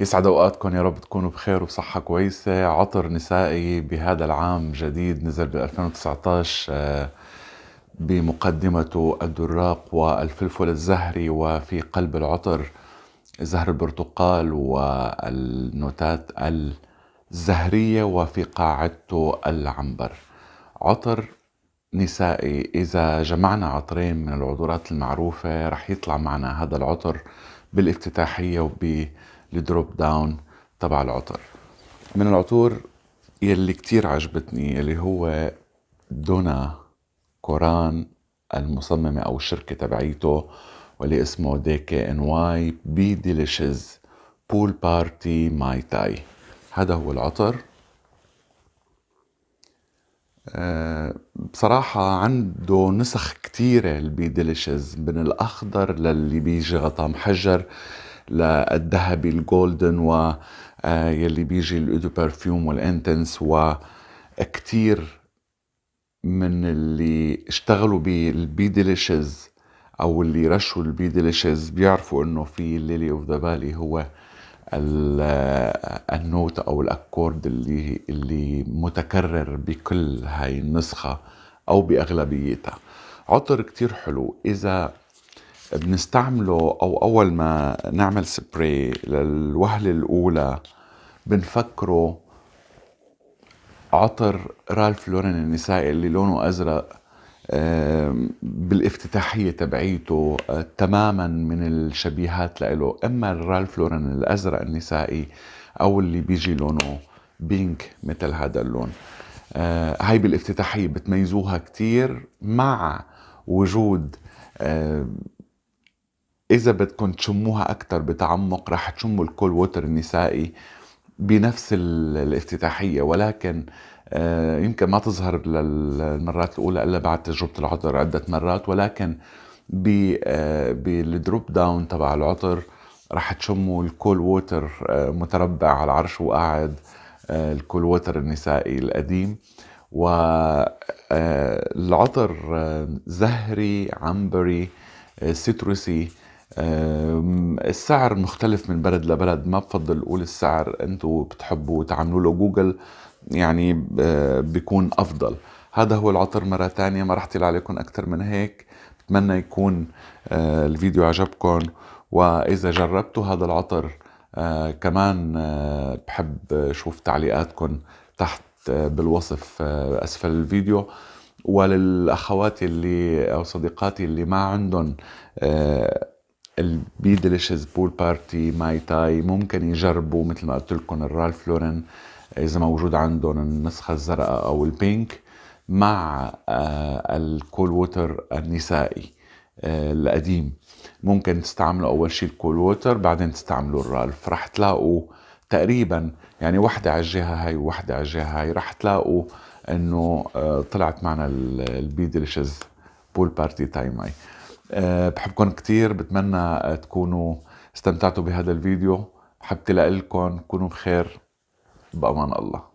يسعد اوقاتكم يا رب تكونوا بخير وبصحه كويسه عطر نسائي بهذا العام جديد نزل بال 2019 آه، بمقدمته الدراق والفلفل الزهري وفي قلب العطر زهر البرتقال والنوتات الزهريه وفي قاعدته العنبر عطر نسائي إذا جمعنا عطرين من العطورات المعروفة رح يطلع معنا هذا العطر بالافتتاحية وب الدروب داون تبع العطر من العطور يلي كتير عجبتني يلي هو دونا كوران المصممة أو الشركة تبعيته واللي اسمه دي كي ان واي بي ديليشز بول بارتي ماي تاي هذا هو العطر آه، بصراحة عنده نسخ كتيرة البي ديليشز من الأخضر للي بيجي غطاء محجر للذهبي الجولدن و آه، يلي بيجي الايدو برفيوم والانتنس وكتير من اللي اشتغلوا بالبي ديليشز او اللي رشوا البي ديليشز بيعرفوا انه في ليلي اوف ذا فالي هو آه، النوت او الاكورد اللي اللي متكرر بكل هاي النسخه او باغلبيتها عطر كتير حلو اذا بنستعمله او اول ما نعمل سبراي للوهله الاولى بنفكره عطر رالف لورن النسائي اللي لونه ازرق بالافتتاحيه تبعيته آه، تماما من الشبيهات لإله اما الرالف لورن الازرق النسائي او اللي بيجي لونه بينك مثل هذا اللون آه، هاي بالافتتاحيه بتميزوها كتير مع وجود اذا بدكم تشموها اكثر بتعمق رح تشموا الكول ووتر النسائي بنفس الافتتاحية ولكن آه، يمكن ما تظهر للمرات الأولى إلا بعد تجربة العطر عدة مرات ولكن آه، بالدروب داون تبع العطر رح تشموا الكول ووتر آه، متربع على العرش وقاعد الكول ووتر النسائي القديم والعطر زهري عنبري ستروسي السعر مختلف من بلد لبلد ما بفضل اقول السعر انتوا بتحبوا تعملوا له جوجل يعني آه، بيكون افضل هذا هو العطر مرة تانية ما رح طلع عليكم أكثر من هيك بتمنى يكون آه، الفيديو عجبكم وإذا جربتوا هذا العطر آه، كمان بحب شوف تعليقاتكم تحت بالوصف أسفل الفيديو وللأخوات اللي أو صديقاتي اللي ما عندهم البي ديليشز بول بارتي ماي تاي ممكن يجربوا مثل ما قلت لكم الرالف لورن اذا موجود عندهم النسخه الزرقاء او البينك مع آه، الكول ووتر النسائي آه، القديم ممكن تستعملوا اول شيء الكول ووتر بعدين تستعملوا الرالف رح تلاقوا تقريبا يعني وحده على الجهه هاي وحدة على الجهه هاي رح تلاقوا انه آه، طلعت معنا البي ديليشز بول بارتي تايم ماي آه، بحبكم كتير بتمنى آه، تكونوا استمتعتوا بهذا الفيديو حبتي لكم كونوا بخير بأمان الله